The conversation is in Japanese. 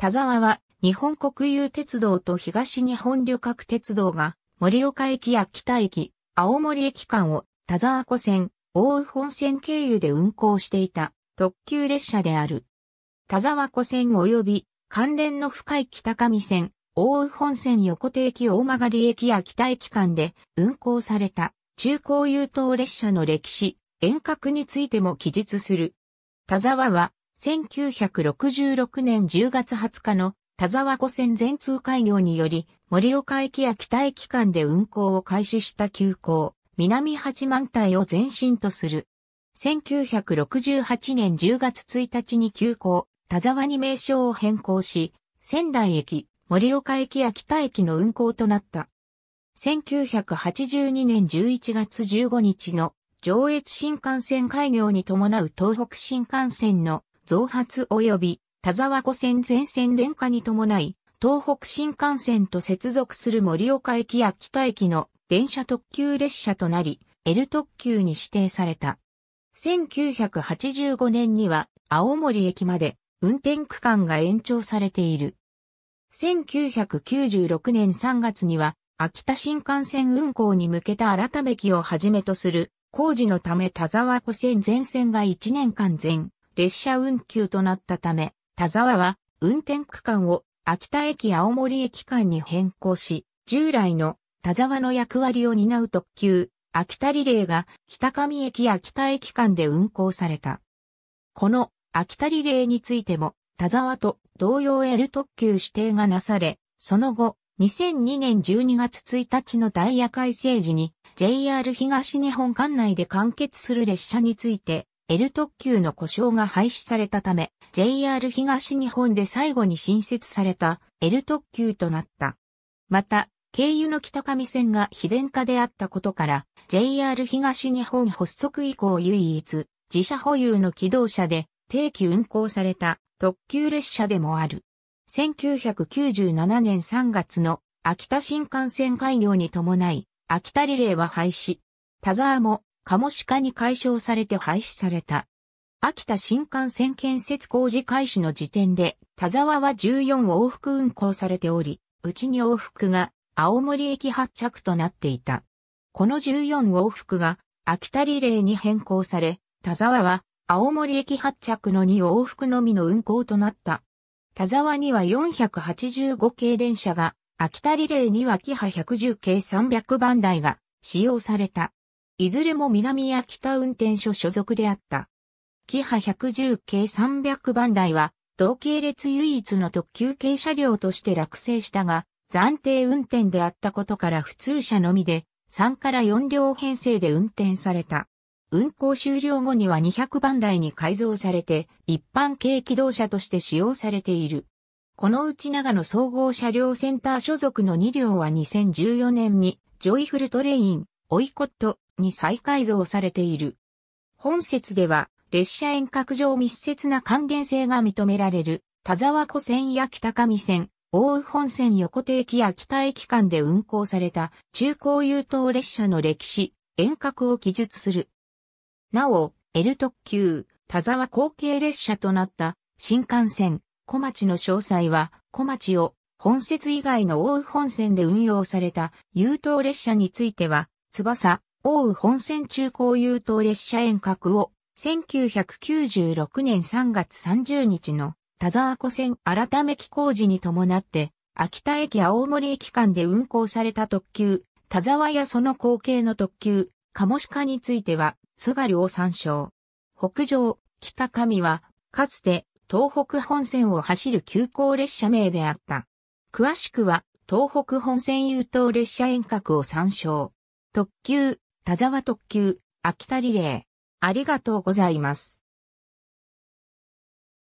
田沢は日本国有鉄道と東日本旅客鉄道が盛岡駅や北駅、青森駅間を田沢湖線、大宇本線経由で運行していた特急列車である。田沢湖線及び関連の深い北上線、大宇本線横手駅大曲駅や北駅間で運行された中高優等列車の歴史、遠隔についても記述する。田沢は1966年10月20日の田沢湖線全通開業により、盛岡駅や北駅間で運行を開始した急行、南八幡隊を前身とする。1968年10月1日に急行、田沢に名称を変更し、仙台駅、盛岡駅や北駅の運行となった。1982年11月15日の上越新幹線開業に伴う東北新幹線の増発及び田沢湖線全線電化に伴い、東北新幹線と接続する盛岡駅や北駅の電車特急列車となり、L 特急に指定された。1985年には青森駅まで運転区間が延長されている。1996年3月には秋田新幹線運行に向けた改め期をはじめとする工事のため田沢湖線全線が1年間全列車運休となったため、田沢は運転区間を秋田駅青森駅間に変更し、従来の田沢の役割を担う特急、秋田リレーが北上駅秋田駅間で運行された。この秋田リレーについても、田沢と同様 L 特急指定がなされ、その後、2002年12月1日のダイヤ改正時に JR 東日本管内で完結する列車について L 特急の故障が廃止されたため、JR 東日本で最後に新設された L 特急となった。また、経由の北上線が非電化であったことから、JR 東日本発足以降唯一、自社保有の機動車で定期運行された特急列車でもある。1997年3月の秋田新幹線開業に伴い、秋田リレーは廃止。田沢もカモシカに解消されて廃止された。秋田新幹線建設工事開始の時点で、田沢は14往復運行されており、うちに往復が青森駅発着となっていた。この14往復が秋田リレーに変更され、田沢は青森駅発着の2往復のみの運行となった。田沢には485系電車が、秋田リレーにはキハ110系300番台が使用された。いずれも南や北運転所所属であった。キハ110系300番台は、同系列唯一の特急系車両として落成したが、暫定運転であったことから普通車のみで、3から4両編成で運転された。運行終了後には200番台に改造されて、一般軽機動車として使用されている。このうち長野総合車両センター所属の2両は2014年に、ジョイフルトレイン、オイコット、に再改造されている。本節では、列車遠隔上密接な関連性が認められる、田沢湖線や北上線、大宇本線横手駅や北駅間で運行された中高優等列車の歴史、遠隔を記述する。なお、L 特急、田沢後継列車となった新幹線、小町の詳細は、小町を本節以外の大宇本線で運用された優等列車については、翼、大宇本線中高優等列車遠隔を、1996年3月30日の田沢湖線改め機工事に伴って、秋田駅青森駅間で運行された特急、田沢やその後継の特急、鴨鹿については、津軽を参照。北上、北上は、かつて、東北本線を走る急行列車名であった。詳しくは、東北本線優等列車遠隔を参照。特急、田沢特急、秋田リレー。ありがとうございます。